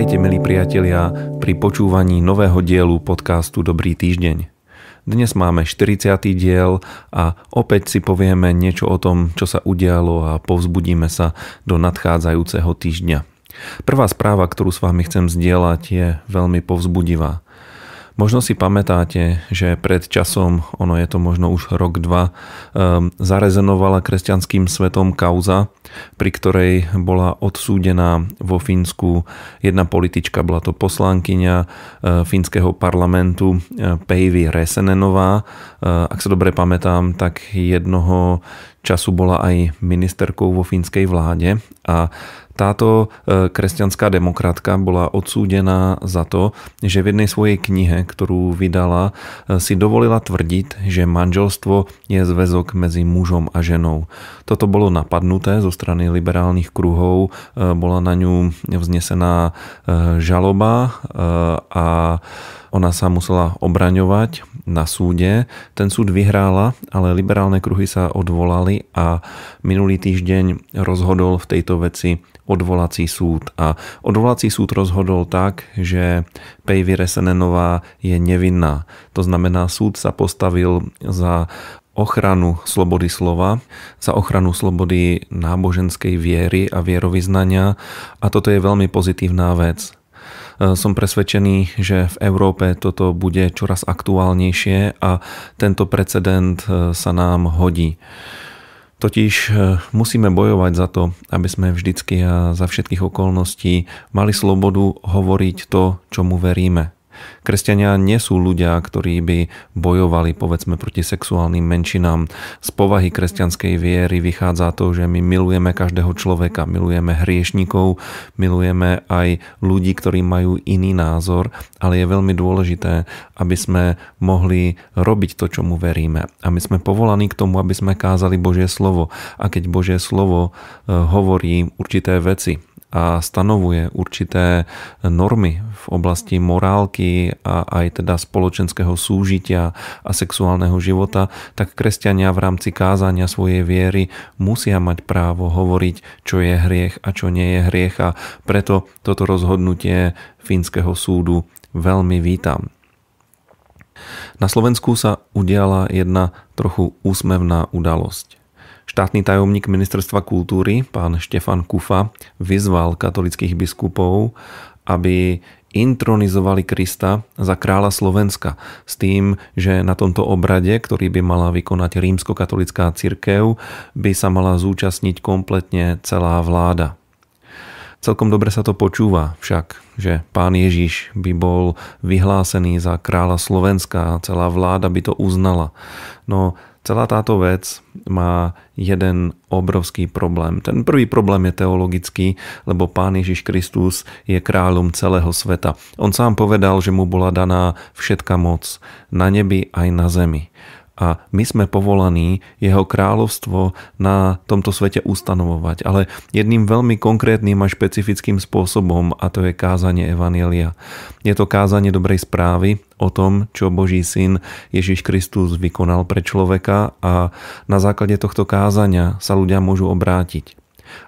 Vítajte, milí priatelia, pri počúvaní nového dielu podcastu Dobrý týždeň. Dnes máme 40. diel a opäť si povieme niečo o tom, čo sa udialo a povzbudíme sa do nadchádzajúceho týždňa. Prvá správa, ktorú s vami chcem zdieľať, je veľmi povzbudivá. Možno si pamätáte, že pred časom, ono je to možno už rok, dva, ehm, zarezenovala kresťanským svetom kauza, pri ktorej bola odsúdená vo Fínsku jedna politička, bola to poslankyňa ehm, fínskeho parlamentu ehm, Päivi Resenenová. Ak sa dobre pamätám, tak jednoho času bola aj ministerkou vo fínskej vláde a táto e, kresťanská demokratka bola odsúdená za to, že v jednej svojej knihe, ktorú vydala, e, si dovolila tvrdiť, že manželstvo je zväzok medzi mužom a ženou. Toto bolo napadnuté zo strany liberálnych kruhov, e, bola na ňu vznesená žaloba a ona sa musela obraňovať na súde. Ten súd vyhrála, ale liberálne kruhy sa odvolali a minulý týždeň rozhodol v tejto veci odvolací súd. A odvolací súd rozhodol tak, že Pejvi Resenenová je nevinná. To znamená, súd sa postavil za ochranu slobody slova, za ochranu slobody náboženskej viery a vierovýznania a toto je veľmi pozitívna vec. Eh, som presvedčený, že v Európe toto bude čoraz aktuálnejšie a tento precedent eh, sa nám hodí. Totiž eh, musíme bojovať za to, aby sme vždycky a za všetkých okolností mali slobodu hovoriť to, čomu veríme kresťania nie sú ľudia, ktorí by bojovali povedzme proti sexuálnym menšinám. Z povahy kresťanskej viery vychádza to, že my milujeme každého človeka, milujeme hriešnikov, milujeme aj ľudí, ktorí majú iný názor, ale je veľmi dôležité, aby sme mohli robiť to, čomu veríme. A my sme povolaní k tomu, aby sme kázali Božie slovo. A keď Božie slovo e, hovorí určité veci, a stanovuje určité normy v oblasti morálky a aj teda spoločenského súžitia a sexuálneho života, tak kresťania v rámci kázania svojej viery musia mať právo hovoriť, čo je hriech a čo nie je hriech a preto toto rozhodnutie fínskeho súdu veľmi vítam. Na Slovensku sa udiala jedna trochu úsmevná udalosť. Štátny tajomník ministerstva kultúry, pán Štefan Kufa, vyzval katolických biskupov, aby intronizovali Krista za kráľa Slovenska s tým, že na tomto obrade, ktorý by mala vykonať rímskokatolická cirkev, by sa mala zúčastniť kompletne celá vláda. Celkom dobre sa to počúva však, že pán Ježiš by bol vyhlásený za kráľa Slovenska a celá vláda by to uznala. No celá táto vec má jeden obrovský problém. Ten prvý problém je teologický, lebo pán Ježiš Kristus je kráľom celého sveta. On sám povedal, že mu bola daná všetka moc na nebi aj na zemi a my sme povolaní jeho kráľovstvo na tomto svete ustanovovať, ale jedným veľmi konkrétnym a špecifickým spôsobom a to je kázanie Evanielia. Je to kázanie dobrej správy o tom, čo Boží syn Ježiš Kristus vykonal pre človeka a na základe tohto kázania sa ľudia môžu obrátiť.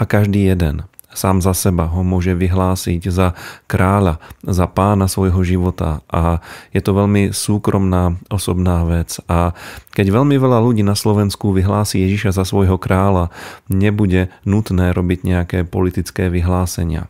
A každý jeden – sám za seba ho môže vyhlásiť za kráľa, za pána svojho života a je to veľmi súkromná osobná vec a keď veľmi veľa ľudí na Slovensku vyhlási Ježiša za svojho kráľa, nebude nutné robiť nejaké politické vyhlásenia.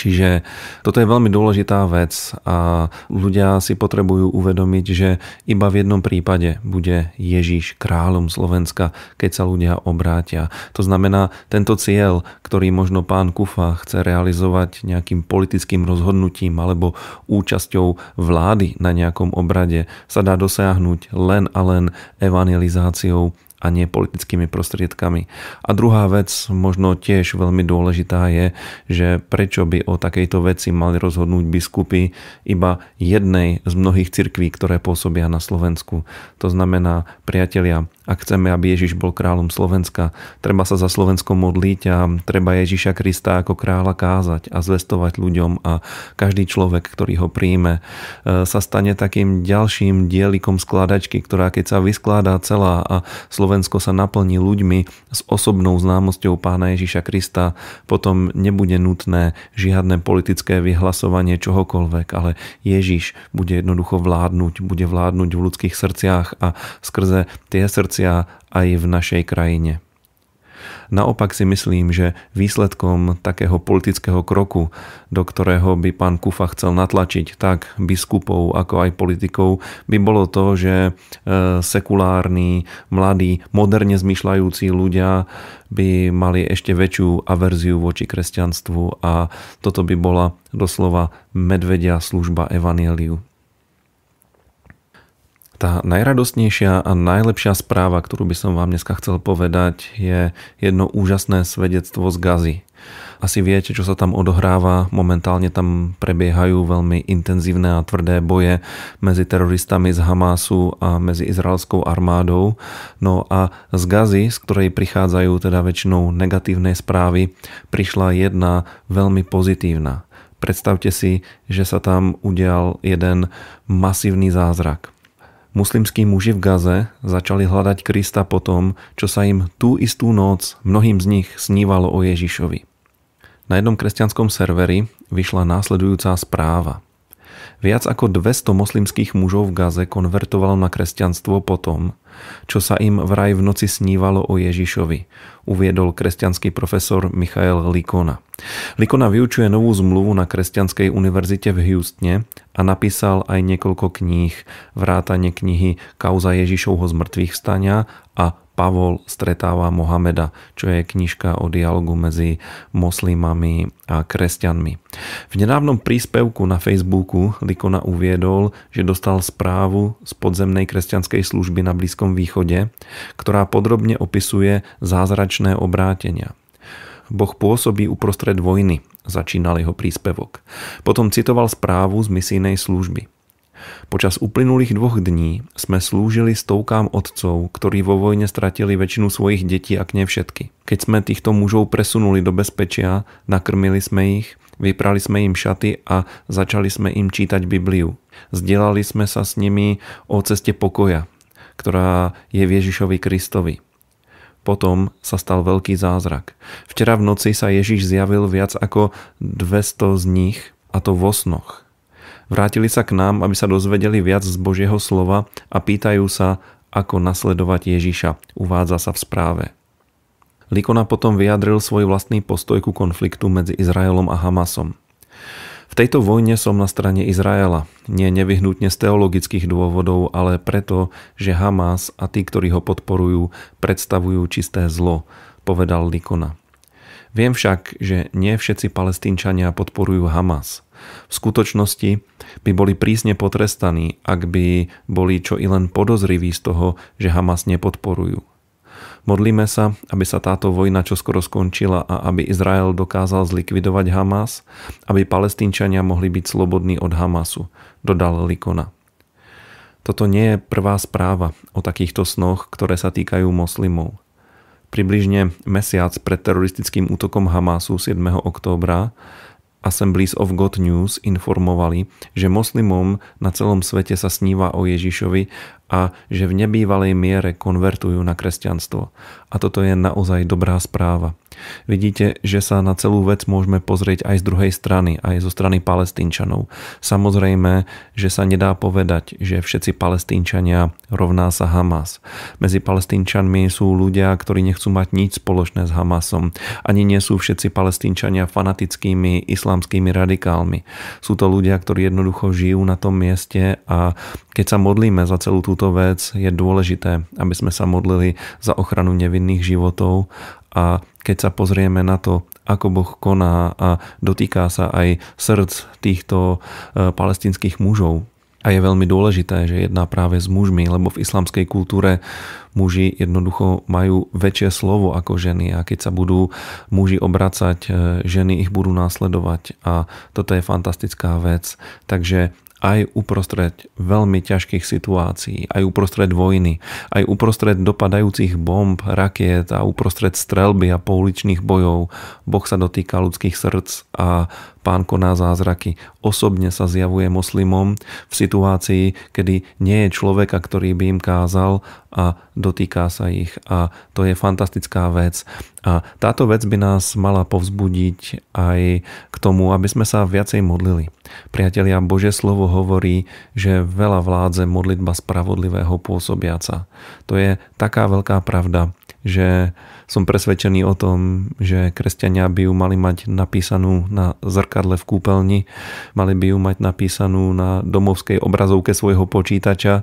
Čiže toto je veľmi dôležitá vec a ľudia si potrebujú uvedomiť, že iba v jednom prípade bude Ježiš kráľom Slovenska, keď sa ľudia obrátia. To znamená, tento cieľ, ktorý možno pán Kufa chce realizovať nejakým politickým rozhodnutím alebo účasťou vlády na nejakom obrade, sa dá dosiahnuť len a len evangelizáciou a nie politickými prostriedkami. A druhá vec, možno tiež veľmi dôležitá je, že prečo by o takejto veci mali rozhodnúť biskupy iba jednej z mnohých cirkví, ktoré pôsobia na Slovensku. To znamená, priatelia, ak chceme, aby Ježiš bol kráľom Slovenska, treba sa za Slovensko modliť a treba Ježiša Krista ako kráľa kázať a zvestovať ľuďom a každý človek, ktorý ho príjme, e, sa stane takým ďalším dielikom skladačky, ktorá keď sa vyskladá celá a Slovensko Slovensko sa naplní ľuďmi s osobnou známosťou pána Ježiša Krista, potom nebude nutné žiadne politické vyhlasovanie čohokoľvek, ale Ježiš bude jednoducho vládnuť, bude vládnuť v ľudských srdciach a skrze tie srdcia aj v našej krajine. Naopak si myslím, že výsledkom takého politického kroku, do ktorého by pán Kufa chcel natlačiť tak biskupov ako aj politikov, by bolo to, že e, sekulárni, mladí, moderne zmyšľajúci ľudia by mali ešte väčšiu averziu voči kresťanstvu a toto by bola doslova medvedia služba evanieliu. Tá najradostnejšia a najlepšia správa, ktorú by som vám dneska chcel povedať, je jedno úžasné svedectvo z Gazy. Asi viete, čo sa tam odohráva. Momentálne tam prebiehajú veľmi intenzívne a tvrdé boje medzi teroristami z Hamásu a medzi izraelskou armádou. No a z Gazy, z ktorej prichádzajú teda väčšinou negatívne správy, prišla jedna veľmi pozitívna. Predstavte si, že sa tam udial jeden masívny zázrak. Muslimskí muži v Gaze začali hľadať Krista po tom, čo sa im tú istú noc mnohým z nich snívalo o Ježišovi. Na jednom kresťanskom serveri vyšla následujúca správa – Viac ako 200 moslimských mužov v Gaze konvertovalo na kresťanstvo potom, čo sa im vraj v noci snívalo o Ježišovi, uviedol kresťanský profesor Michael Likona. Likona vyučuje novú zmluvu na kresťanskej univerzite v Houstone a napísal aj niekoľko kníh, vrátane knihy Kauza Ježišovho zmrtvých stania a Pavol stretáva Mohameda, čo je knižka o dialogu medzi moslimami a kresťanmi. V nedávnom príspevku na Facebooku Likona uviedol, že dostal správu z podzemnej kresťanskej služby na Blízkom východe, ktorá podrobne opisuje zázračné obrátenia. Boh pôsobí uprostred vojny, začínal jeho príspevok. Potom citoval správu z misijnej služby. Počas uplynulých dvoch dní sme slúžili stovkám otcov, ktorí vo vojne stratili väčšinu svojich detí a ne všetky. Keď sme týchto mužov presunuli do bezpečia, nakrmili sme ich, vyprali sme im šaty a začali sme im čítať Bibliu. Zdielali sme sa s nimi o ceste pokoja, ktorá je v Ježišovi Kristovi. Potom sa stal veľký zázrak. Včera v noci sa Ježiš zjavil viac ako 200 z nich, a to vo snoch. Vrátili sa k nám, aby sa dozvedeli viac z Božieho slova a pýtajú sa, ako nasledovať Ježiša, uvádza sa v správe. Likona potom vyjadril svoj vlastný postoj ku konfliktu medzi Izraelom a Hamasom. V tejto vojne som na strane Izraela, nie nevyhnutne z teologických dôvodov, ale preto, že Hamas a tí, ktorí ho podporujú, predstavujú čisté zlo, povedal Likona. Viem však, že nie všetci palestínčania podporujú Hamas v skutočnosti by boli prísne potrestaní, ak by boli čo i len podozriví z toho, že Hamas nepodporujú. Modlíme sa, aby sa táto vojna čoskoro skončila a aby Izrael dokázal zlikvidovať Hamas, aby palestínčania mohli byť slobodní od Hamasu, dodal Likona. Toto nie je prvá správa o takýchto snoch, ktoré sa týkajú moslimov. Približne mesiac pred teroristickým útokom Hamasu 7. októbra Assemblies of God News informovali, že moslimom na celom svete sa sníva o Ježišovi a že v nebývalej miere konvertujú na kresťanstvo. A toto je naozaj dobrá správa vidíte, že sa na celú vec môžeme pozrieť aj z druhej strany, aj zo strany palestínčanov. Samozrejme, že sa nedá povedať, že všetci palestínčania rovná sa Hamas. Medzi palestínčanmi sú ľudia, ktorí nechcú mať nič spoločné s Hamasom. Ani nie sú všetci palestínčania fanatickými islamskými radikálmi. Sú to ľudia, ktorí jednoducho žijú na tom mieste a keď sa modlíme za celú túto vec, je dôležité, aby sme sa modlili za ochranu nevinných životov a keď sa pozrieme na to, ako Boh koná a dotýka sa aj srdc týchto e, palestinských mužov. A je veľmi dôležité, že jedná práve s mužmi, lebo v islamskej kultúre muži jednoducho majú väčšie slovo ako ženy a keď sa budú muži obracať, e, ženy ich budú následovať a toto je fantastická vec. Takže aj uprostred veľmi ťažkých situácií, aj uprostred vojny, aj uprostred dopadajúcich bomb, rakiet a uprostred strelby a pouličných bojov Boh sa dotýka ľudských srdc a Pán koná zázraky. Osobne sa zjavuje moslimom v situácii, kedy nie je človeka, ktorý by im kázal a dotýka sa ich. A to je fantastická vec. A táto vec by nás mala povzbudiť aj k tomu, aby sme sa viacej modlili. Priatelia, Bože slovo hovorí, že veľa vládze modlitba spravodlivého pôsobiaca. To je taká veľká pravda, že som presvedčený o tom, že kresťania by ju mali mať napísanú na zrkadle v kúpeľni, mali by ju mať napísanú na domovskej obrazovke svojho počítača, e,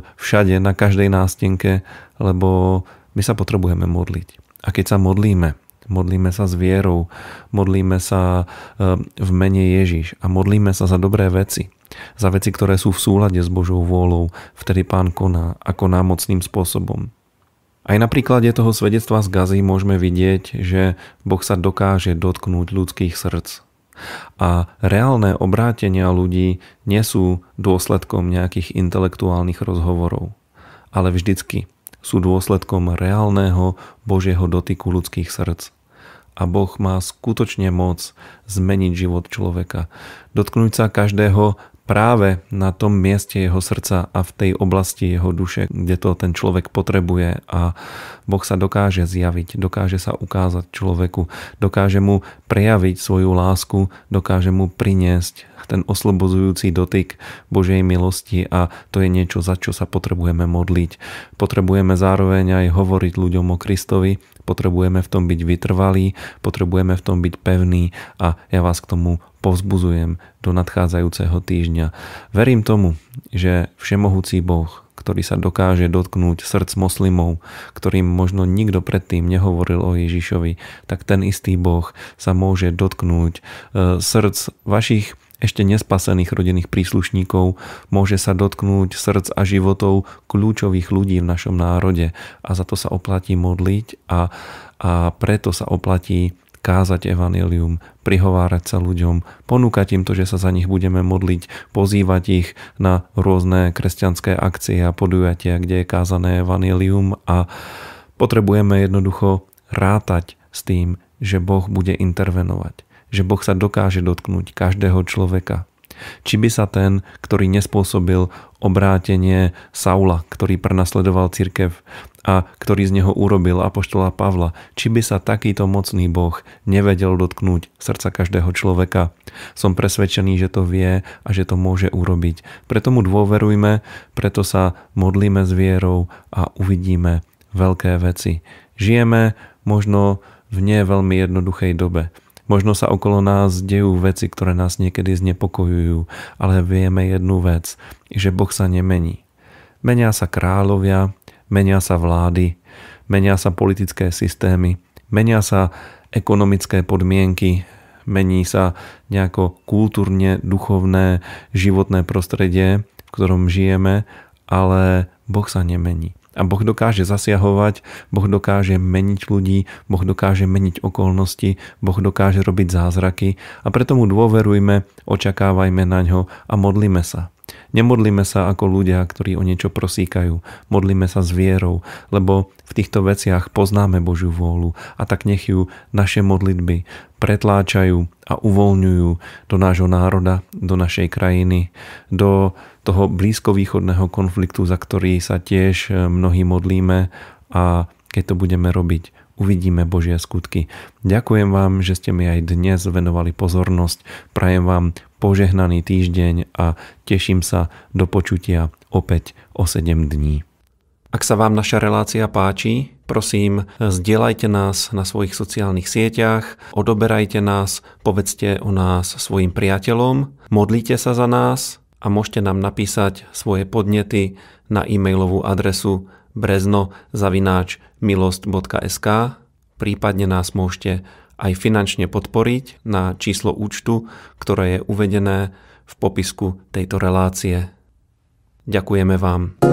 všade, na každej nástenke, lebo my sa potrebujeme modliť. A keď sa modlíme, modlíme sa s vierou, modlíme sa e, v mene Ježiš a modlíme sa za dobré veci, za veci, ktoré sú v súlade s Božou vôľou, vtedy Pán koná a koná mocným spôsobom. Aj na príklade toho svedectva z Gazy môžeme vidieť, že Boh sa dokáže dotknúť ľudských srdc. A reálne obrátenia ľudí nie sú dôsledkom nejakých intelektuálnych rozhovorov, ale vždycky sú dôsledkom reálneho Božieho dotyku ľudských srdc. A Boh má skutočne moc zmeniť život človeka, dotknúť sa každého práve na tom mieste jeho srdca a v tej oblasti jeho duše, kde to ten človek potrebuje a Boh sa dokáže zjaviť, dokáže sa ukázať človeku, dokáže mu prejaviť svoju lásku, dokáže mu priniesť ten oslobozujúci dotyk Božej milosti a to je niečo, za čo sa potrebujeme modliť. Potrebujeme zároveň aj hovoriť ľuďom o Kristovi, potrebujeme v tom byť vytrvalí, potrebujeme v tom byť pevní a ja vás k tomu povzbuzujem do nadchádzajúceho týždňa. Verím tomu, že Všemohúci Boh, ktorý sa dokáže dotknúť srdc moslimov, ktorým možno nikto predtým nehovoril o Ježišovi, tak ten istý Boh sa môže dotknúť e, srdc vašich ešte nespasených rodinných príslušníkov, môže sa dotknúť srdc a životov kľúčových ľudí v našom národe a za to sa oplatí modliť a, a preto sa oplatí kázať evanilium, prihovárať sa ľuďom, ponúkať im to, že sa za nich budeme modliť, pozývať ich na rôzne kresťanské akcie a podujatia, kde je kázané evanilium a potrebujeme jednoducho rátať s tým, že Boh bude intervenovať, že Boh sa dokáže dotknúť každého človeka, či by sa ten, ktorý nespôsobil obrátenie Saula, ktorý prenasledoval cirkev a ktorý z neho urobil apoštola Pavla, či by sa takýto mocný Boh nevedel dotknúť srdca každého človeka. Som presvedčený, že to vie a že to môže urobiť. Preto mu dôverujme, preto sa modlíme s vierou a uvidíme veľké veci. Žijeme možno v nie veľmi jednoduchej dobe. Možno sa okolo nás dejú veci, ktoré nás niekedy znepokojujú, ale vieme jednu vec, že Boh sa nemení. Menia sa kráľovia, menia sa vlády, menia sa politické systémy, menia sa ekonomické podmienky, mení sa nejako kultúrne, duchovné, životné prostredie, v ktorom žijeme, ale Boh sa nemení. A Boh dokáže zasiahovať, Boh dokáže meniť ľudí, Boh dokáže meniť okolnosti, Boh dokáže robiť zázraky a preto mu dôverujme, očakávajme na ňo a modlíme sa. Nemodlíme sa ako ľudia, ktorí o niečo prosíkajú. Modlíme sa s vierou, lebo v týchto veciach poznáme Božiu vôľu a tak nech ju naše modlitby pretláčajú a uvoľňujú do nášho národa, do našej krajiny, do toho blízkovýchodného konfliktu, za ktorý sa tiež mnohí modlíme a keď to budeme robiť uvidíme Božie skutky. Ďakujem vám, že ste mi aj dnes venovali pozornosť. Prajem vám požehnaný týždeň a teším sa do počutia opäť o 7 dní. Ak sa vám naša relácia páči, prosím, zdieľajte nás na svojich sociálnych sieťach, odoberajte nás, povedzte o nás svojim priateľom, modlite sa za nás a môžete nám napísať svoje podnety na e-mailovú adresu brezno zavináč milost.sk. Prípadne nás môžete aj finančne podporiť na číslo účtu, ktoré je uvedené v popisku tejto relácie. Ďakujeme vám.